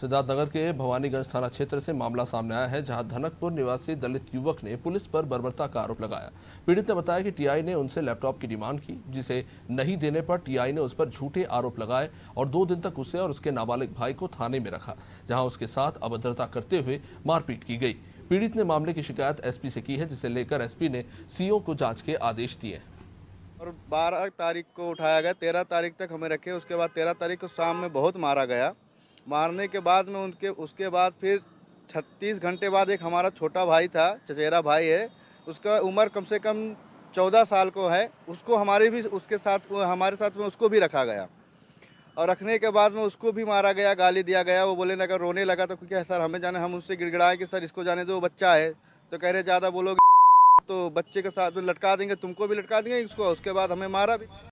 सिद्धार्थनगर के भवानीगंज थाना क्षेत्र से मामला सामने आया है जहां धनकपुर निवासी दलित युवक ने पुलिस पर बर्बरता का आरोप लगाया पीड़ित ने बताया कि टीआई ने उनसे लैपटॉप की डिमांड की जिसे नहीं देने पर टीआई ने उस पर झूठे आरोप लगाए और दो दिन तक उसे और उसके नाबालिग भाई को थाने में रखा जहाँ उसके साथ अभद्रता करते हुए मारपीट की गई पीड़ित ने मामले की शिकायत एस से की है जिसे लेकर एस ने सीओ को जाँच के आदेश दिए और 12 तारीख को उठाया गया 13 तारीख तक हमें रखे उसके बाद 13 तारीख को शाम में बहुत मारा गया मारने के बाद में उनके उसके बाद फिर छत्तीस घंटे बाद एक हमारा छोटा भाई था चचेरा भाई है उसका उम्र कम से कम चौदह साल को है उसको हमारे भी उसके साथ हमारे साथ में उसको भी रखा गया और रखने के बाद में उसको भी मारा गया गाली दिया गया वो बोले अगर रोने लगा तो क्या सर हमें जाने हम उससे गिड़गिड़ाए कि सर इसको जाने दो बच्चा है तो कह रहे ज़्यादा बोलोगे तो बच्चे के साथ लटका देंगे तुमको भी लटका देंगे इसको उसके बाद हमें मारा भी